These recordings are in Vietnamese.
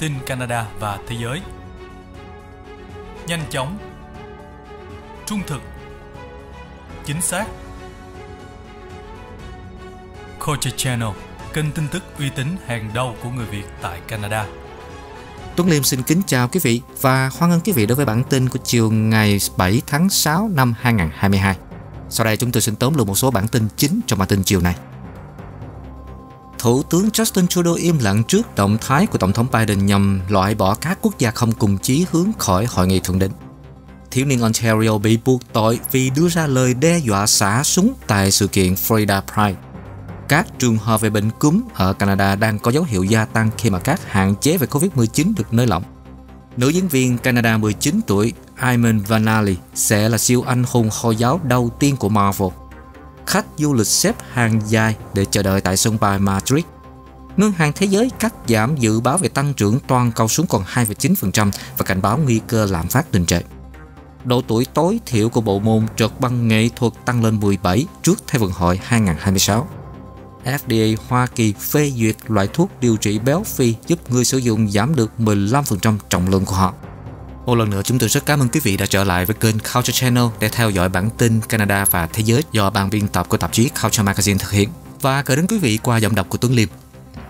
tin Canada và thế giới. Nhanh chóng, trung thực, chính xác. Culture Channel, kênh tin tức uy tín hàng đầu của người Việt tại Canada. Tuấn Liêm xin kính chào quý vị và hoan nghênh quý vị đối với bản tin của chiều ngày 7 tháng 6 năm 2022. Sau đây chúng tôi xin tóm lược một số bản tin chính trong bản tin chiều này. Thủ tướng Justin Trudeau im lặng trước động thái của Tổng thống Biden nhằm loại bỏ các quốc gia không cùng chí hướng khỏi hội nghị thượng đỉnh. Thiếu niên Ontario bị buộc tội vì đưa ra lời đe dọa xả súng tại sự kiện Florida Pride. Các trường hợp về bệnh cúm ở Canada đang có dấu hiệu gia tăng khi mà các hạn chế về Covid-19 được nới lỏng. Nữ diễn viên Canada 19 tuổi Iman Vanali sẽ là siêu anh hùng Hồi giáo đầu tiên của Marvel khách du lịch xếp hàng dài để chờ đợi tại sân bay Madrid. Ngân hàng Thế giới cắt giảm dự báo về tăng trưởng toàn cầu xuống còn 2,9% và cảnh báo nguy cơ lạm phát đình trệ. Độ tuổi tối thiểu của bộ môn trượt băng nghệ thuật tăng lên 17 trước Thế vận hội 2026. FDA Hoa Kỳ phê duyệt loại thuốc điều trị béo phì giúp người sử dụng giảm được 15% trọng lượng của họ. Một lần nữa chúng tôi rất cảm ơn quý vị đã trở lại với kênh Culture Channel để theo dõi bản tin Canada và thế giới do ban biên tập của tạp chí Culture Magazine thực hiện và gửi đến quý vị qua giọng đọc của Tuấn Liêm.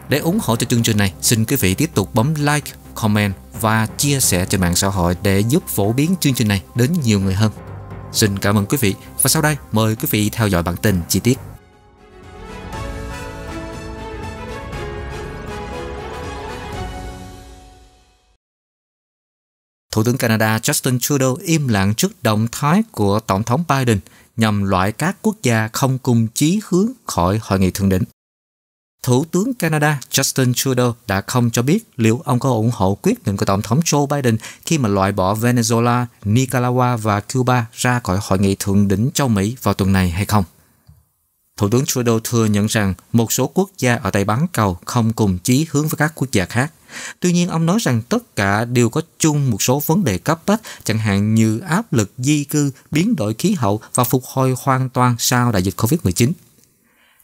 Để ủng hộ cho chương trình này, xin quý vị tiếp tục bấm like, comment và chia sẻ trên mạng xã hội để giúp phổ biến chương trình này đến nhiều người hơn. Xin cảm ơn quý vị và sau đây mời quý vị theo dõi bản tin chi tiết. Thủ tướng Canada Justin Trudeau im lặng trước động thái của Tổng thống Biden nhằm loại các quốc gia không cùng chí hướng khỏi hội nghị thượng đỉnh. Thủ tướng Canada Justin Trudeau đã không cho biết liệu ông có ủng hộ quyết định của Tổng thống Joe Biden khi mà loại bỏ Venezuela, Nicaragua và Cuba ra khỏi hội nghị thượng đỉnh châu Mỹ vào tuần này hay không. Thủ tướng Trudeau thừa nhận rằng một số quốc gia ở Tây Bán Cầu không cùng chí hướng với các quốc gia khác. Tuy nhiên ông nói rằng tất cả đều có chung một số vấn đề cấp bách, chẳng hạn như áp lực di cư, biến đổi khí hậu và phục hồi hoàn toàn sau đại dịch Covid-19.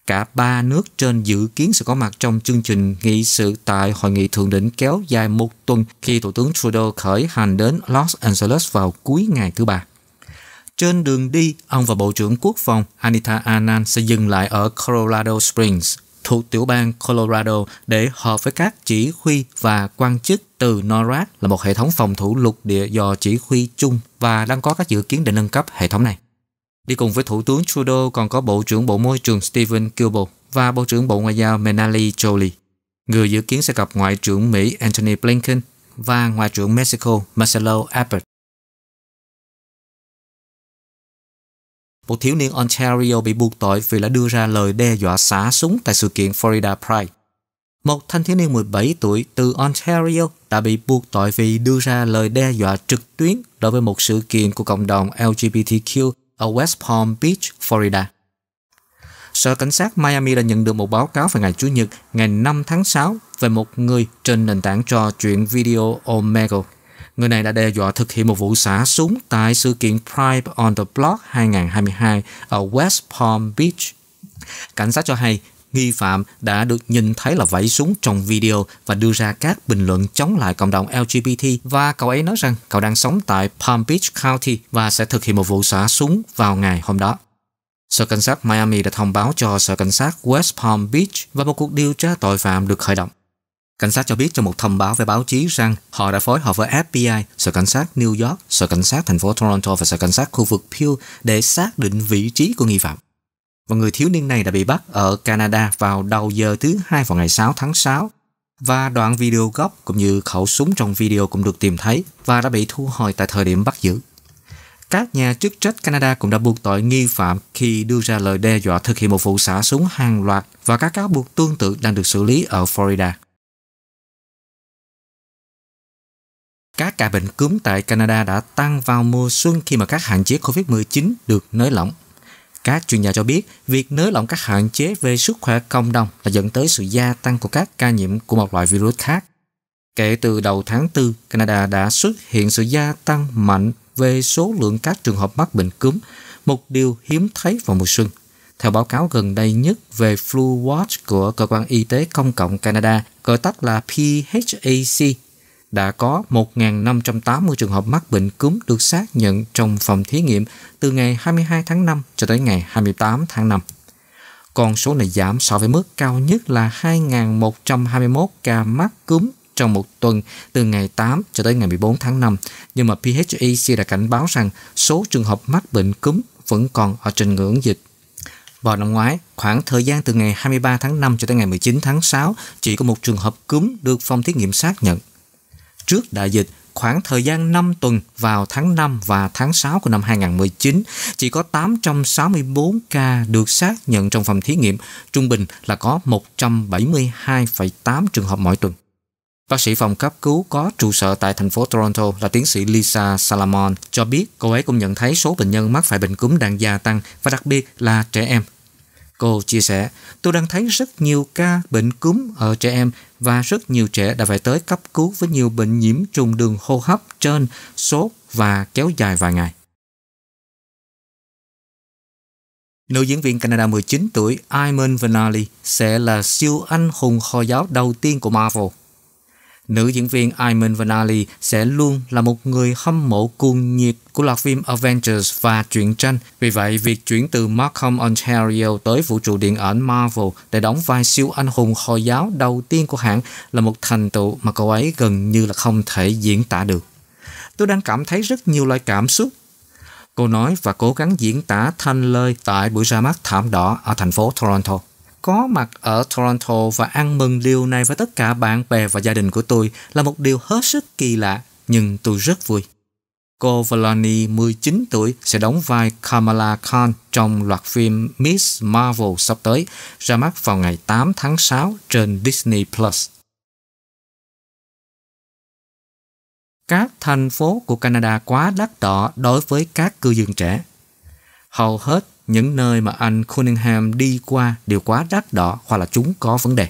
Cả ba nước trên dự kiến sẽ có mặt trong chương trình nghị sự tại hội nghị thượng đỉnh kéo dài một tuần khi Thủ tướng Trudeau khởi hành đến Los Angeles vào cuối ngày thứ ba. Trên đường đi, ông và Bộ trưởng Quốc phòng Anita Anand sẽ dừng lại ở Colorado Springs, thuộc tiểu bang Colorado để họp với các chỉ huy và quan chức từ NORAD là một hệ thống phòng thủ lục địa do chỉ huy chung và đang có các dự kiến để nâng cấp hệ thống này. Đi cùng với Thủ tướng Trudeau còn có Bộ trưởng Bộ Môi trường Stephen Gilbo và Bộ trưởng Bộ Ngoại giao Menali Jolie. Người dự kiến sẽ gặp Ngoại trưởng Mỹ Antony Blinken và Ngoại trưởng Mexico Marcelo Ebrard. một thiếu niên Ontario bị buộc tội vì đã đưa ra lời đe dọa xả súng tại sự kiện Florida Pride. Một thanh thiếu niên 17 tuổi từ Ontario đã bị buộc tội vì đưa ra lời đe dọa trực tuyến đối với một sự kiện của cộng đồng LGBTQ ở West Palm Beach, Florida. Sở Cảnh sát Miami đã nhận được một báo cáo vào ngày Chủ nhật, ngày 5 tháng 6 về một người trên nền tảng trò chuyện video Omegle. Người này đã đe dọa thực hiện một vụ xả súng tại sự kiện Pride on the Block 2022 ở West Palm Beach. Cảnh sát cho hay nghi phạm đã được nhìn thấy là vẫy súng trong video và đưa ra các bình luận chống lại cộng đồng LGBT và cậu ấy nói rằng cậu đang sống tại Palm Beach County và sẽ thực hiện một vụ xả súng vào ngày hôm đó. Sở Cảnh sát Miami đã thông báo cho Sở Cảnh sát West Palm Beach và một cuộc điều tra tội phạm được khởi động. Cảnh sát cho biết trong một thông báo với báo chí rằng họ đã phối hợp với FBI, Sở Cảnh sát New York, Sở Cảnh sát thành phố Toronto và Sở Cảnh sát khu vực Peel để xác định vị trí của nghi phạm. Và người thiếu niên này đã bị bắt ở Canada vào đầu giờ thứ hai vào ngày 6 tháng 6 và đoạn video gốc cũng như khẩu súng trong video cũng được tìm thấy và đã bị thu hồi tại thời điểm bắt giữ. Các nhà chức trách Canada cũng đã buộc tội nghi phạm khi đưa ra lời đe dọa thực hiện một vụ xả súng hàng loạt và các cáo buộc tương tự đang được xử lý ở Florida. Các ca bệnh cúm tại Canada đã tăng vào mùa xuân khi mà các hạn chế COVID-19 được nới lỏng. Các chuyên gia cho biết, việc nới lỏng các hạn chế về sức khỏe cộng đồng là dẫn tới sự gia tăng của các ca nhiễm của một loại virus khác. Kể từ đầu tháng 4, Canada đã xuất hiện sự gia tăng mạnh về số lượng các trường hợp mắc bệnh cúm, một điều hiếm thấy vào mùa xuân. Theo báo cáo gần đây nhất về Flu Watch của Cơ quan Y tế Công cộng Canada, gọi tắt là PHAC, đã có 1.580 trường hợp mắc bệnh cúm được xác nhận trong phòng thí nghiệm từ ngày 22 tháng 5 cho tới ngày 28 tháng 5. Con số này giảm so với mức cao nhất là 2.121 ca mắc cúm trong một tuần từ ngày 8 cho tới ngày 14 tháng 5, nhưng mà PHEC đã cảnh báo rằng số trường hợp mắc bệnh cúm vẫn còn ở trên ngưỡng dịch. Vào năm ngoái, khoảng thời gian từ ngày 23 tháng 5 cho tới ngày 19 tháng 6, chỉ có một trường hợp cúm được phòng thí nghiệm xác nhận trước đại dịch khoảng thời gian 5 tuần vào tháng 5 và tháng 6 của năm 2019, chỉ có 864 ca được xác nhận trong phòng thí nghiệm, trung bình là có 172,8 trường hợp mỗi tuần. Bác sĩ phòng cấp cứu có trụ sở tại thành phố Toronto là tiến sĩ Lisa Salamon cho biết cô ấy cũng nhận thấy số bệnh nhân mắc phải bệnh cúm đang gia tăng và đặc biệt là trẻ em Cô chia sẻ, tôi đang thấy rất nhiều ca bệnh cúm ở trẻ em và rất nhiều trẻ đã phải tới cấp cứu với nhiều bệnh nhiễm trùng đường hô hấp trên, sốt và kéo dài vài ngày. Nữ diễn viên Canada 19 tuổi Iman Vanali sẽ là siêu anh hùng Hồi giáo đầu tiên của Marvel nữ diễn viên Iman Vanali sẽ luôn là một người hâm mộ cuồng nhiệt của loạt phim Avengers và truyện tranh. Vì vậy, việc chuyển từ Markham, Ontario tới vũ trụ điện ảnh Marvel để đóng vai siêu anh hùng Hồi giáo đầu tiên của hãng là một thành tựu mà cô ấy gần như là không thể diễn tả được. Tôi đang cảm thấy rất nhiều loại cảm xúc. Cô nói và cố gắng diễn tả thanh lời tại buổi ra mắt thảm đỏ ở thành phố Toronto có mặt ở Toronto và ăn mừng điều này với tất cả bạn bè và gia đình của tôi là một điều hết sức kỳ lạ, nhưng tôi rất vui. Cô Valani, 19 tuổi, sẽ đóng vai Kamala Khan trong loạt phim Miss Marvel sắp tới, ra mắt vào ngày 8 tháng 6 trên Disney+. Plus. Các thành phố của Canada quá đắt đỏ đối với các cư dân trẻ. Hầu hết những nơi mà anh Cunningham đi qua đều quá đắt đỏ hoặc là chúng có vấn đề.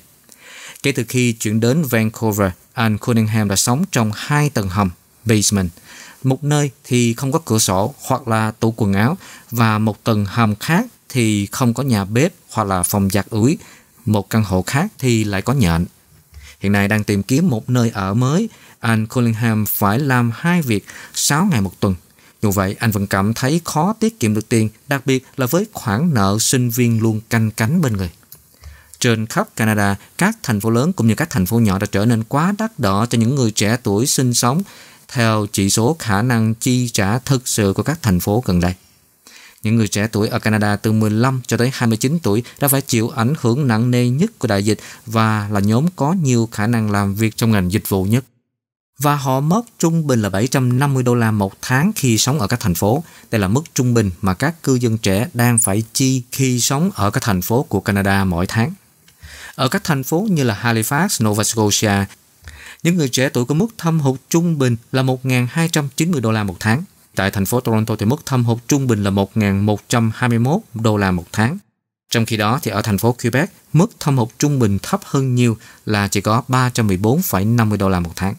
Kể từ khi chuyển đến Vancouver, anh Cunningham đã sống trong hai tầng hầm, basement. Một nơi thì không có cửa sổ hoặc là tủ quần áo và một tầng hầm khác thì không có nhà bếp hoặc là phòng giặt ủi. Một căn hộ khác thì lại có nhện. Hiện nay đang tìm kiếm một nơi ở mới. Anh Cunningham phải làm hai việc 6 ngày một tuần dù vậy, anh vẫn cảm thấy khó tiết kiệm được tiền, đặc biệt là với khoản nợ sinh viên luôn canh cánh bên người. Trên khắp Canada, các thành phố lớn cũng như các thành phố nhỏ đã trở nên quá đắt đỏ cho những người trẻ tuổi sinh sống theo chỉ số khả năng chi trả thực sự của các thành phố gần đây. Những người trẻ tuổi ở Canada từ 15 cho tới 29 tuổi đã phải chịu ảnh hưởng nặng nề nhất của đại dịch và là nhóm có nhiều khả năng làm việc trong ngành dịch vụ nhất và họ mất trung bình là 750 đô la một tháng khi sống ở các thành phố. Đây là mức trung bình mà các cư dân trẻ đang phải chi khi sống ở các thành phố của Canada mỗi tháng. Ở các thành phố như là Halifax, Nova Scotia, những người trẻ tuổi có mức thâm hụt trung bình là 1.290 đô la một tháng. Tại thành phố Toronto thì mức thâm hụt trung bình là 1.121 đô la một tháng. Trong khi đó thì ở thành phố Quebec, mức thâm hụt trung bình thấp hơn nhiều là chỉ có 314,50 đô la một tháng.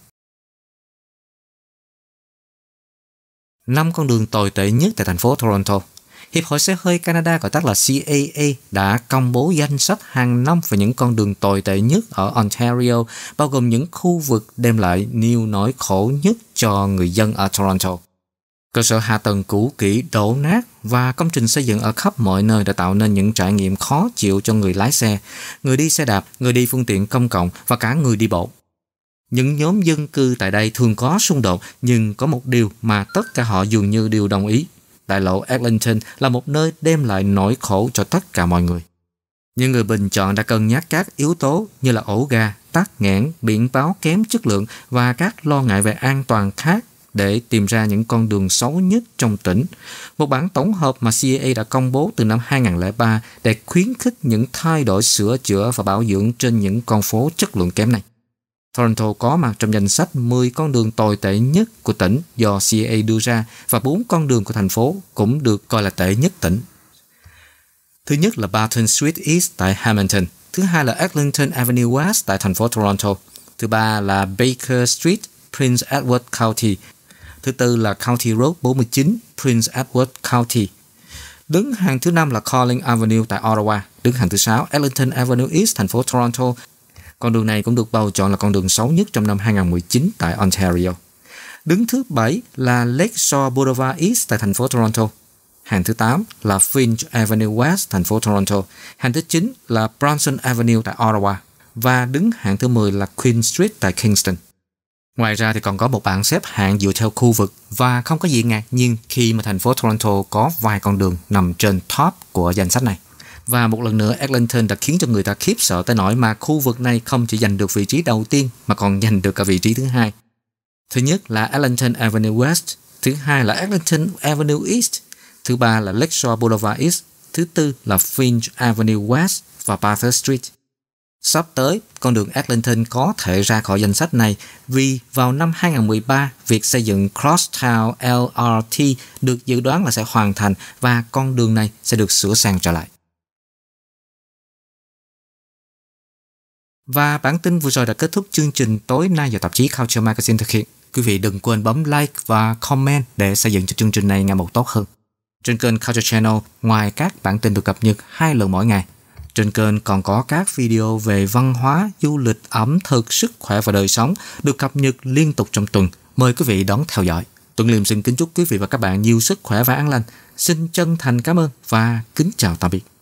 năm con đường tồi tệ nhất tại thành phố Toronto. Hiệp hội xe hơi Canada gọi tắt là CAA đã công bố danh sách hàng năm về những con đường tồi tệ nhất ở Ontario, bao gồm những khu vực đem lại nhiều nỗi khổ nhất cho người dân ở Toronto. Cơ sở hạ tầng cũ kỹ đổ nát và công trình xây dựng ở khắp mọi nơi đã tạo nên những trải nghiệm khó chịu cho người lái xe, người đi xe đạp, người đi phương tiện công cộng và cả người đi bộ. Những nhóm dân cư tại đây thường có xung đột, nhưng có một điều mà tất cả họ dường như đều đồng ý. Đại lộ Arlington là một nơi đem lại nỗi khổ cho tất cả mọi người. Những người bình chọn đã cân nhắc các yếu tố như là ổ ga tắc nghẽn, biển báo kém chất lượng và các lo ngại về an toàn khác để tìm ra những con đường xấu nhất trong tỉnh. Một bản tổng hợp mà CAA đã công bố từ năm 2003 để khuyến khích những thay đổi sửa chữa và bảo dưỡng trên những con phố chất lượng kém này. Toronto có mặt trong danh sách 10 con đường tồi tệ nhất của tỉnh do CAA đưa ra và 4 con đường của thành phố cũng được coi là tệ nhất tỉnh. Thứ nhất là Barton Street East tại Hamilton, thứ hai là Eglinton Avenue West tại thành phố Toronto, thứ ba là Baker Street, Prince Edward County, thứ tư là County Road 49, Prince Edward County. Đứng hàng thứ năm là Colling Avenue tại Ottawa, đứng hàng thứ sáu Eglinton Avenue East thành phố Toronto con đường này cũng được bầu chọn là con đường xấu nhất trong năm 2019 tại Ontario. Đứng thứ 7 là Lakeshore Boulevard East tại thành phố Toronto. Hàng thứ 8 là Finch Avenue West, thành phố Toronto. Hàng thứ 9 là Bronson Avenue tại Ottawa. Và đứng hạng thứ 10 là Queen Street tại Kingston. Ngoài ra thì còn có một bảng xếp hạng dựa theo khu vực và không có gì ngạc nhiên khi mà thành phố Toronto có vài con đường nằm trên top của danh sách này. Và một lần nữa, Eglinton đã khiến cho người ta khiếp sợ tới nỗi mà khu vực này không chỉ giành được vị trí đầu tiên mà còn giành được cả vị trí thứ hai. Thứ nhất là Eglinton Avenue West, thứ hai là Eglinton Avenue East, thứ ba là Lakeshore Boulevard East, thứ tư là Finch Avenue West và Bathurst Street. Sắp tới, con đường Eglinton có thể ra khỏi danh sách này vì vào năm 2013, việc xây dựng Crosstown LRT được dự đoán là sẽ hoàn thành và con đường này sẽ được sửa sang trở lại. Và bản tin vừa rồi đã kết thúc chương trình tối nay do tạp chí Culture Magazine thực hiện. Quý vị đừng quên bấm like và comment để xây dựng cho chương trình này ngày một tốt hơn. Trên kênh Culture Channel, ngoài các bản tin được cập nhật hai lần mỗi ngày, trên kênh còn có các video về văn hóa, du lịch, ẩm thực, sức khỏe và đời sống được cập nhật liên tục trong tuần. Mời quý vị đón theo dõi. Tuấn Liêm xin kính chúc quý vị và các bạn nhiều sức khỏe và an lành. Xin chân thành cảm ơn và kính chào tạm biệt.